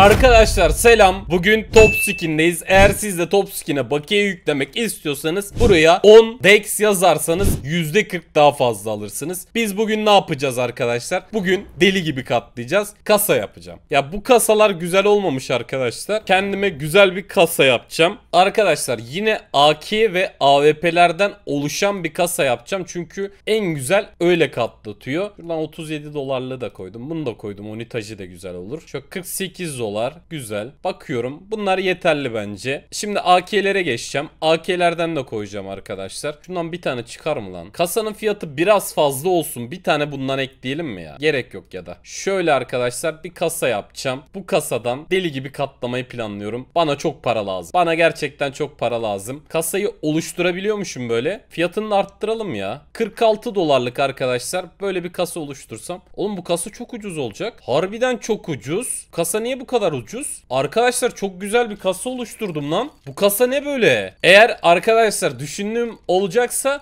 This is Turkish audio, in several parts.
Arkadaşlar selam. Bugün top skin'deyiz. Eğer siz de top skin'e bakiye yüklemek istiyorsanız buraya 10 dex yazarsanız %40 daha fazla alırsınız. Biz bugün ne yapacağız arkadaşlar? Bugün deli gibi katlayacağız. Kasa yapacağım. Ya bu kasalar güzel olmamış arkadaşlar. Kendime güzel bir kasa yapacağım. Arkadaşlar yine AK ve AWP'lerden oluşan bir kasa yapacağım. Çünkü en güzel öyle katlatıyor. Şuradan 37 dolarlı da koydum. Bunu da koydum. Unitajı da güzel olur. Şöyle 48 dolar dolar. Güzel. Bakıyorum. Bunlar yeterli bence. Şimdi AK'lere geçeceğim. AK'lerden de koyacağım arkadaşlar. Şundan bir tane çıkar mı lan? Kasanın fiyatı biraz fazla olsun. Bir tane bundan ekleyelim mi ya? Gerek yok ya da. Şöyle arkadaşlar bir kasa yapacağım. Bu kasadan deli gibi katlamayı planlıyorum. Bana çok para lazım. Bana gerçekten çok para lazım. Kasayı oluşturabiliyormuşum böyle. Fiyatını arttıralım ya. 46 dolarlık arkadaşlar. Böyle bir kasa oluştursam. Oğlum bu kasa çok ucuz olacak. Harbiden çok ucuz. Kasa niye bu kadar kadar ucuz? Arkadaşlar çok güzel bir kasa oluşturdum lan. Bu kasa ne böyle? Eğer arkadaşlar düşündüğüm olacaksa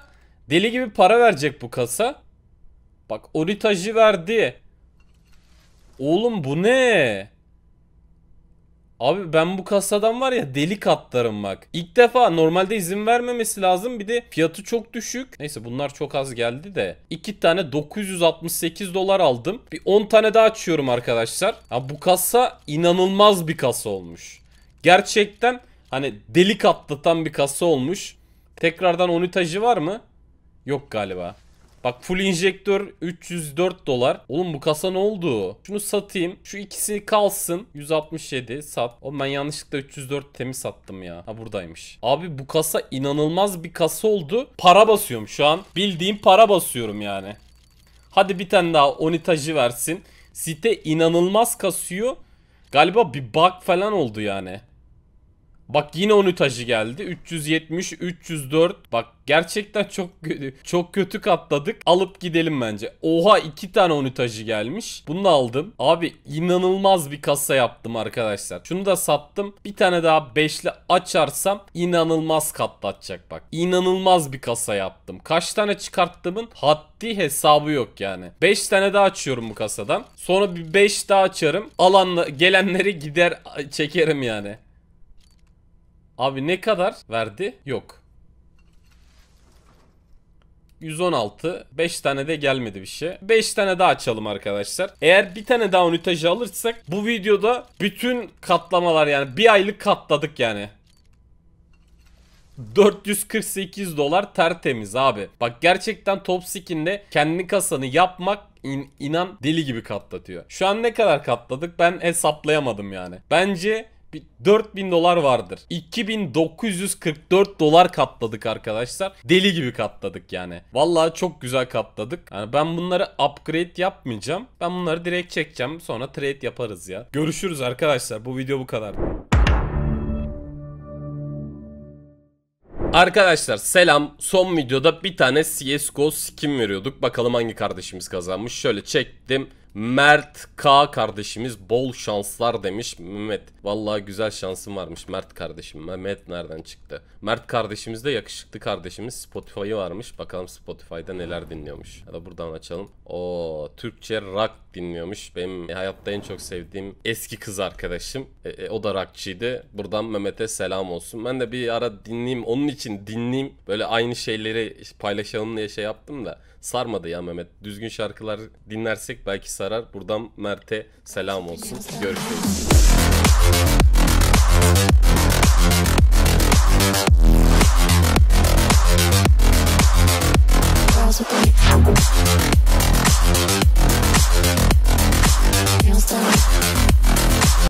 deli gibi para verecek bu kasa. Bak oritajı verdi. Oğlum bu ne? Abi ben bu kasadan var ya delik katlarım bak. İlk defa normalde izin vermemesi lazım. Bir de fiyatı çok düşük. Neyse bunlar çok az geldi de. 2 tane 968 dolar aldım. Bir 10 tane daha açıyorum arkadaşlar. Ya bu kasa inanılmaz bir kasa olmuş. Gerçekten hani delik atlatan bir kasa olmuş. Tekrardan onütajı var mı? Yok galiba. Bak full injektör 304 dolar. Oğlum bu kasa ne oldu? Şunu satayım. Şu ikisi kalsın. 167 sat. Oğlum ben yanlışlıkla 304 temiz sattım ya. Ha buradaymış. Abi bu kasa inanılmaz bir kasa oldu. Para basıyorum şu an. Bildiğim para basıyorum yani. Hadi bir tane daha onitajı versin. Site inanılmaz kasıyor. Galiba bir bug falan oldu yani. Bak yine 10 taşı geldi. 370, 304. Bak gerçekten çok çok kötü katladık. Alıp gidelim bence. Oha iki tane 10 taşı gelmiş. Bunu da aldım. Abi inanılmaz bir kasa yaptım arkadaşlar. Şunu da sattım. Bir tane daha 5'li açarsam inanılmaz katlatacak bak. İnanılmaz bir kasa yaptım. Kaç tane çıkarttığımın haddi hesabı yok yani. 5 tane daha açıyorum bu kasadan. Sonra bir 5 daha açarım. Alanla gelenleri gider çekerim yani. Abi ne kadar verdi? Yok. 116. 5 tane de gelmedi bir şey. 5 tane daha açalım arkadaşlar. Eğer bir tane daha unitajı alırsak bu videoda bütün katlamalar yani bir aylık katladık yani. 448 dolar tertemiz abi. Bak gerçekten top skinde kendi kasanı yapmak in, inan deli gibi katlatıyor. Şu an ne kadar katladık ben hesaplayamadım yani. Bence 4000 dolar vardır. 2944 dolar katladık arkadaşlar. Deli gibi katladık yani. Vallahi çok güzel katladık. Yani ben bunları upgrade yapmayacağım. Ben bunları direkt çekeceğim. Sonra trade yaparız ya. Görüşürüz arkadaşlar. Bu video bu kadar. Arkadaşlar selam. Son videoda bir tane CSGO skin veriyorduk. Bakalım hangi kardeşimiz kazanmış. Şöyle çektim. Mert K kardeşimiz bol şanslar demiş Mehmet. Vallahi güzel şansım varmış Mert kardeşim. Mehmet nereden çıktı? Mert kardeşimiz de yakışıklı kardeşimiz Spotify'ı varmış. Bakalım Spotify'da neler dinliyormuş. Ya da buradan açalım. O Türkçe rock dinliyormuş. Benim hayatta en çok sevdiğim eski kız arkadaşım. E, e, o da rockçıydı. Buradan Mehmet'e selam olsun. Ben de bir ara dinleyeyim. Onun için dinleyeyim. Böyle aynı şeyleri paylaşalım diye şey yaptım da sarmadı ya Mehmet. Düzgün şarkılar dinlersek belki sarar Sarar. Buradan Mert'e selam olsun. Görüşürüz. Thank you.